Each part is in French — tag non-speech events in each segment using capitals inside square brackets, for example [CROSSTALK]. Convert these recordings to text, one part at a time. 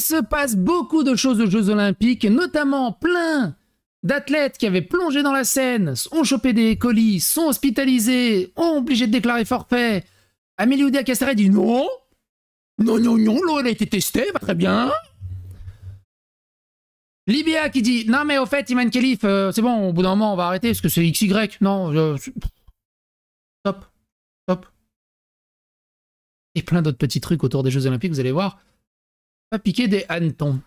se passe beaucoup de choses aux Jeux Olympiques, notamment plein d'athlètes qui avaient plongé dans la Seine, ont chopé des colis, sont hospitalisés, ont obligé de déclarer forfait. Amélie Oudéa castéra dit non, non, non, non, l'eau elle a été testée, va très bien. Libéa qui dit non mais au fait Iman Khalif, euh, c'est bon, au bout d'un moment on va arrêter parce que c'est XY, non, stop, top, top. Et plein d'autres petits trucs autour des Jeux Olympiques, vous allez voir. Pas piquer des hannetons.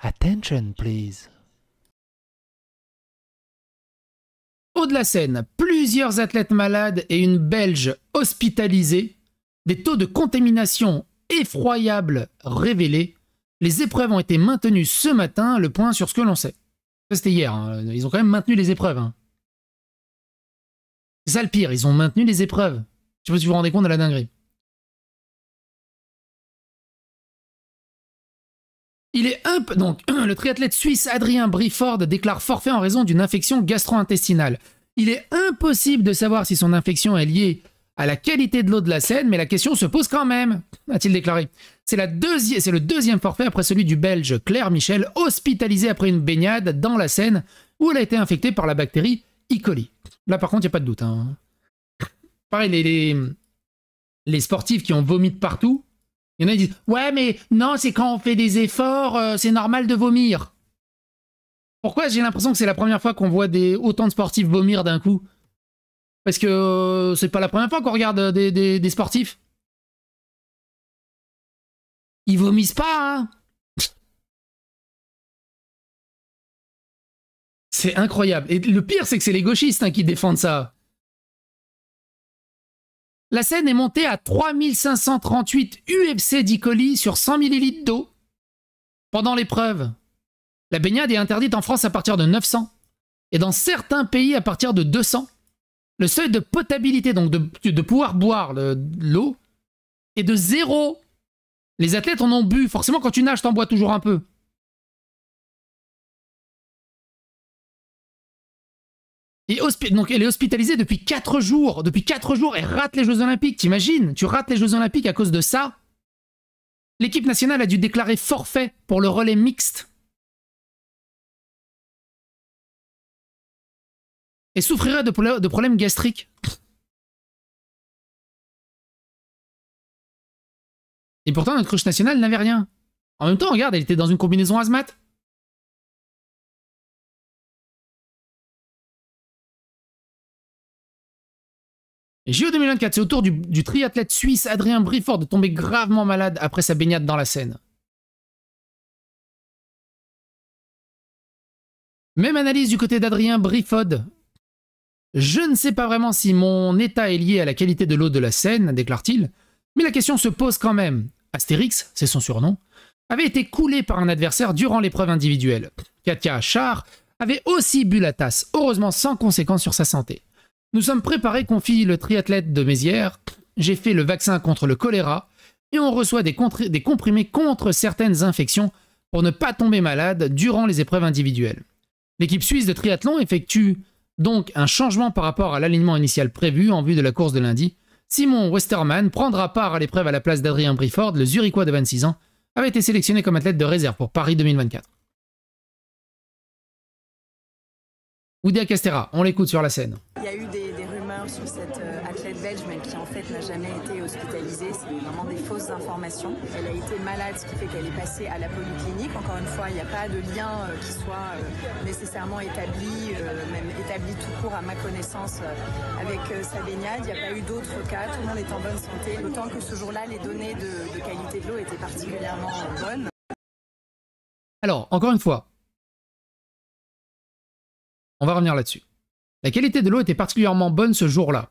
Attention, please. Haut de la Seine, plusieurs athlètes malades et une Belge hospitalisée, des taux de contamination effroyables révélés. Les épreuves ont été maintenues ce matin, le point sur ce que l'on sait. Ça, c'était hier. Hein. Ils ont quand même maintenu les épreuves. C'est hein. ils ont maintenu les épreuves. Je sais pas si vous vous rendez compte de la dinguerie. Il est donc [CLEARS THROAT] le triathlète suisse Adrien Briford déclare forfait en raison d'une infection gastro-intestinale. Il est impossible de savoir si son infection est liée à la qualité de l'eau de la Seine, mais la question se pose quand même, a-t-il déclaré. C'est le deuxième forfait après celui du Belge Claire Michel, hospitalisé après une baignade dans la Seine, où elle a été infectée par la bactérie E. coli. Là par contre, il n'y a pas de doute. Hein les, sportifs qui ont vomi de partout, il y en a qui disent Ouais, mais non, c'est quand on fait des efforts, euh, c'est normal de vomir. Pourquoi j'ai l'impression que c'est la première fois qu'on voit des, autant de sportifs vomir d'un coup Parce que euh, c'est pas la première fois qu'on regarde euh, des, sportifs. Ils vomissent pas, hein. C'est incroyable. Et le pire, c'est que c'est les gauchistes hein, qui défendent ça la scène est montée à 3538 UFC d'Icoli sur 100 ml d'eau. Pendant l'épreuve, la baignade est interdite en France à partir de 900 et dans certains pays à partir de 200. Le seuil de potabilité, donc de, pouvoir boire l'eau, est de zéro. Les athlètes en ont bu. Forcément, quand tu nages, t'en bois toujours un peu. donc elle est hospitalisée depuis 4 jours. Depuis 4 jours, elle rate les Jeux Olympiques. T'imagines Tu rates les Jeux Olympiques à cause de ça L'équipe nationale a dû déclarer forfait pour le relais mixte. Et souffrirait de, problèmes gastriques. Et pourtant, notre cruche nationale n'avait rien. En même temps, regarde, elle était dans une combinaison hazmat. JO 2024, c'est autour du, triathlète suisse Adrien Briford de tomber gravement malade après sa baignade dans la Seine. Même analyse du côté d'Adrien Briford. Je ne sais pas vraiment si mon état est lié à la qualité de l'eau de la Seine, déclare-t-il, mais la question se pose quand même. Astérix, c'est son surnom, avait été coulé par un adversaire durant l'épreuve individuelle. Katia Achar avait aussi bu la tasse, heureusement sans conséquence sur sa santé. Nous sommes préparés, confie le triathlète de Mézières. J'ai fait le vaccin contre le choléra et on reçoit des, comprimés contre certaines infections pour ne pas tomber malade durant les épreuves individuelles. L'équipe suisse de triathlon effectue donc un changement par rapport à l'alignement initial prévu en vue de la course de lundi. Simon Westermann prendra part à l'épreuve à la place d'Adrien Briford, le Zurichois de 26 ans, avait été sélectionné comme athlète de réserve pour Paris 2024. Oudéa Castera, on l'écoute sur la scène. Il y a sur cette euh, athlète belge, mais qui en fait n'a jamais été hospitalisée. C'est vraiment des fausses informations. Elle a été malade, ce qui fait qu'elle est passée à la polyclinique. Encore une fois, il n'y a pas de lien euh, qui soit euh, nécessairement établi, même établi tout court à ma connaissance avec sa baignade. Il n'y a pas eu d'autres cas. Tout le monde est en bonne santé. autant que ce jour-là, les données de qualité de l'eau étaient particulièrement bonnes. Alors, encore une fois, on va revenir là-dessus. La qualité de l'eau était particulièrement bonne ce jour-là.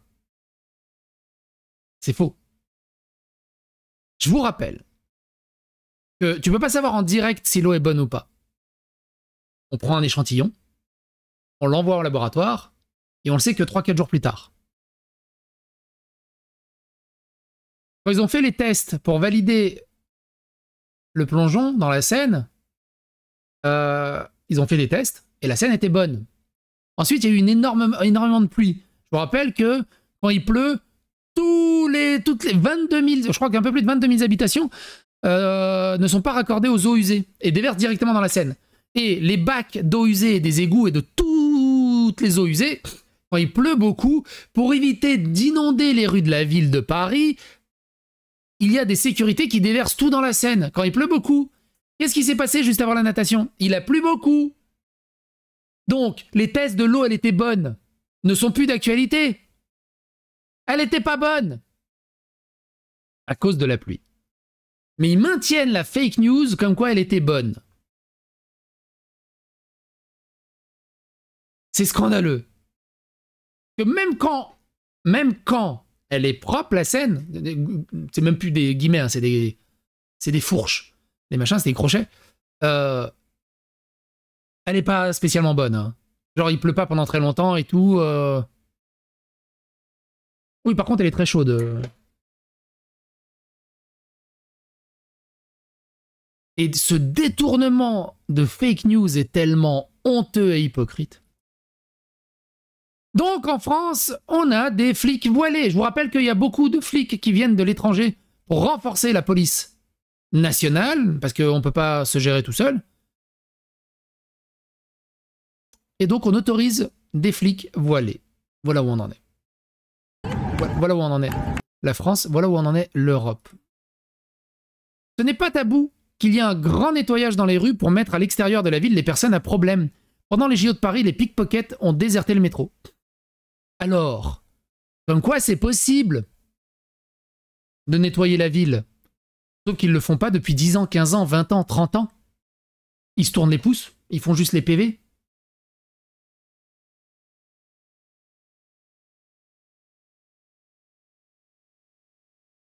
C'est faux. Je vous rappelle que tu peux pas savoir en direct si l'eau est bonne ou pas. On prend un échantillon, on l'envoie au laboratoire, et on le sait que 3-4 jours plus tard. Quand ils ont fait les tests pour valider le plongeon dans la Seine, euh, ils ont fait des tests et la Seine était bonne. Ensuite, il y a eu une énorme, énormément de pluie. Je vous rappelle que quand il pleut, tous les, toutes les 22 000, je crois qu'un peu plus de 22 000 habitations euh, ne sont pas raccordées aux eaux usées et déversent directement dans la Seine. Et les bacs d'eau usée des égouts et de toutes les eaux usées, quand il pleut beaucoup, pour éviter d'inonder les rues de la ville de Paris, il y a des sécurités qui déversent tout dans la Seine quand il pleut beaucoup. Qu'est-ce qui s'est passé juste avant la natation Il a plu beaucoup. Donc, les tests de l'eau, elle était bonne, ne sont plus d'actualité. Elle n'était pas bonne à cause de la pluie. Mais ils maintiennent la fake news comme quoi elle était bonne. C'est scandaleux. Que même quand, même quand elle est propre, la scène, c'est même plus des guillemets, hein, c'est des, C'est des fourches. Des machins, c'est des crochets. Euh, elle n'est pas spécialement bonne. Hein. Genre, il pleut pas pendant très longtemps et tout. Euh. Oui, par contre, elle est très chaude. Euh. Et ce détournement de fake news est tellement honteux et hypocrite. Donc en France, on a des flics voilés. Je vous rappelle qu'il y a beaucoup de flics qui viennent de l'étranger pour renforcer la police nationale, parce qu'on ne peut pas se gérer tout seul. Et donc on autorise des flics voilés. Voilà où on en est. Voilà où on en est. La France, voilà où on en est l'Europe. Ce n'est pas tabou qu'il y ait un grand nettoyage dans les rues pour mettre à l'extérieur de la ville les personnes à problème. Pendant les JO de Paris, les pickpockets ont déserté le métro. Alors, comme quoi c'est possible de nettoyer la ville Sauf qu'ils ne le font pas depuis 10 ans, 15 ans, 20 ans, 30 ans. Ils se tournent les pouces, ils font juste les PV.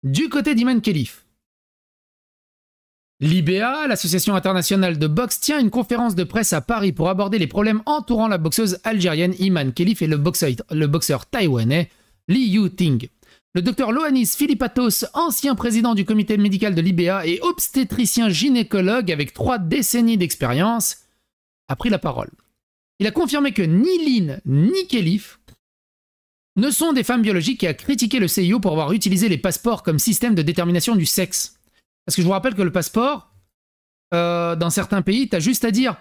Du côté d'Iman Khalif, L'IBA, l'association internationale de boxe, tient une conférence de presse à Paris pour aborder les problèmes entourant la boxeuse algérienne Iman Khalif et le boxeur, taïwanais Li Ting. Le docteur Loanis Philippatos, ancien président du comité médical de l'IBA et obstétricien gynécologue avec trois décennies d'expérience, a pris la parole. Il a confirmé que ni Lynn ni Khalif ne sont des femmes biologiques qui a critiqué le CIO pour avoir utilisé les passeports comme système de détermination du sexe. Parce que je vous rappelle que le passeport, euh, dans certains pays, t'as juste à dire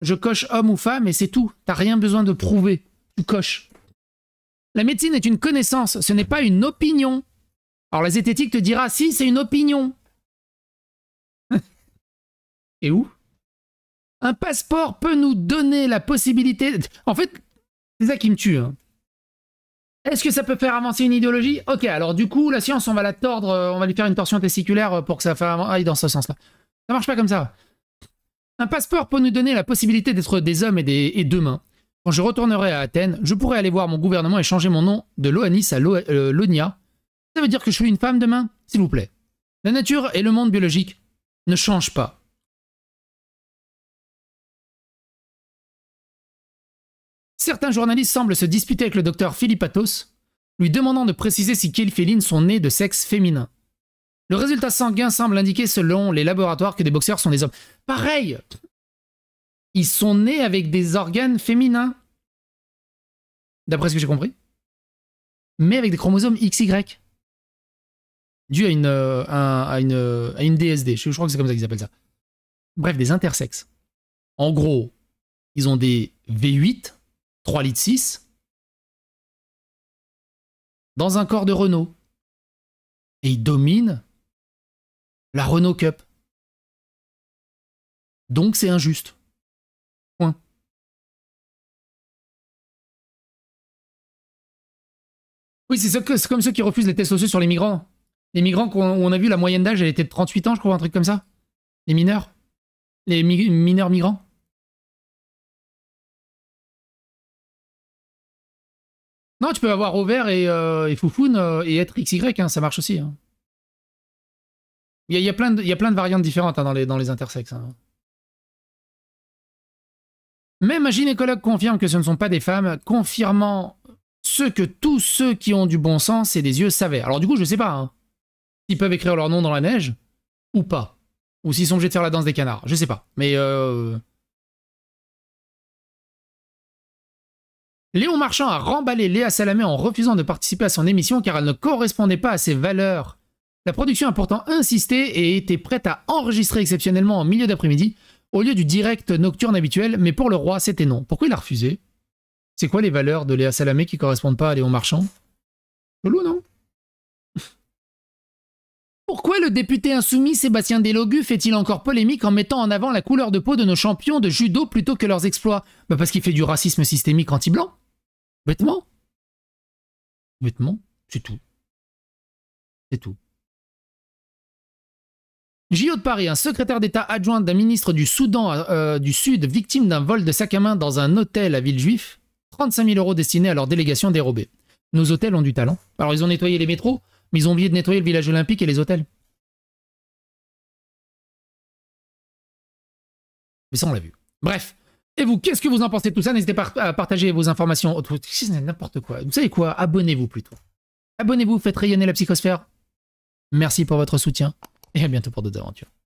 je coche homme ou femme et c'est tout. T'as rien besoin de prouver. Tu coches. La médecine est une connaissance, ce n'est pas une opinion. Alors la zététique te dira si c'est une opinion. [LAUGHS] et où Un passeport peut nous donner la possibilité. En fait, c'est ça qui me tue. Hein. Est-ce que ça peut faire avancer une idéologie Ok, alors du coup, la science, on va la tordre, euh, on va lui faire une torsion testiculaire euh, pour que ça aille dans ce sens-là. Ça marche pas comme ça. Un passeport peut nous donner la possibilité d'être des hommes et, des, et mains. Quand je retournerai à Athènes, je pourrai aller voir mon gouvernement et changer mon nom de Loanis à euh, Lonia. Ça veut dire que je suis une femme demain S'il vous plaît. La nature et le monde biologique ne changent pas. Certains journalistes semblent se disputer avec le docteur Philippe Athos, lui demandant de préciser si Kelly sont nés de sexe féminin. Le résultat sanguin semble indiquer, selon les laboratoires, que des boxeurs sont des hommes. Pareil Ils sont nés avec des organes féminins, d'après ce que j'ai compris, mais avec des chromosomes XY, dû à une, DSD. Euh, je, je crois que c'est comme ça qu'ils appellent ça. Bref, des intersexes. En gros, ils ont des V8 3 litres 6 dans un corps de Renault. Et il domine la Renault Cup. Donc c'est injuste. Point. Oui, c'est comme ceux qui refusent les tests sociaux sur les migrants. Les migrants, qu'on a vu, la moyenne d'âge, elle était de 38 ans, je crois, un truc comme ça. Les mineurs. Les mineurs migrants. Non, tu peux avoir Robert et, euh, et Foufoun euh, et être XY, hein, ça marche aussi. Hein. Il y, a, plein de, variantes différentes hein, dans, les, intersexes. Même un gynécologue confirme que ce ne sont pas des femmes, confirmant ce que tous ceux qui ont du bon sens et des yeux savaient. Alors du coup, je ne sais pas s'ils peuvent écrire leur nom dans la neige ou pas. Ou s'ils sont obligés de faire la danse des canards, je sais pas. Mais euh, Léon Marchand a remballé Léa Salamé en refusant de participer à son émission car elle ne correspondait pas à ses valeurs. La production a pourtant insisté et était prête à enregistrer exceptionnellement en milieu d'après-midi au lieu du direct nocturne habituel, mais pour le roi c'était non. Pourquoi il a refusé C'est quoi les valeurs de Léa Salamé qui correspondent pas à Léon Marchand non pourquoi le député insoumis Sébastien Delogu fait-il encore polémique en mettant en avant la couleur de peau de nos champions de judo plutôt que leurs exploits bah, parce qu'il fait du racisme systémique anti-blanc. Vêtements. Vêtements, c'est tout. C'est tout. JO de Paris, un secrétaire d'État adjoint d'un ministre du Soudan euh, du Sud, victime d'un vol de sac à main dans un hôtel à Villejuif, 35 000 euros destinés à leur délégation dérobée. Nos hôtels ont du talent. Alors ils ont nettoyé les métros, mais ils ont oublié de nettoyer le village olympique et les hôtels. Mais ça, on l'a vu. Bref. Et vous, qu'est-ce que vous en pensez de tout ça N'hésitez pas à partager vos informations. C'est n'importe quoi. Vous savez quoi Abonnez-vous plutôt. Abonnez-vous, faites rayonner la psychosphère. Merci pour votre soutien. Et à bientôt pour d'autres aventures.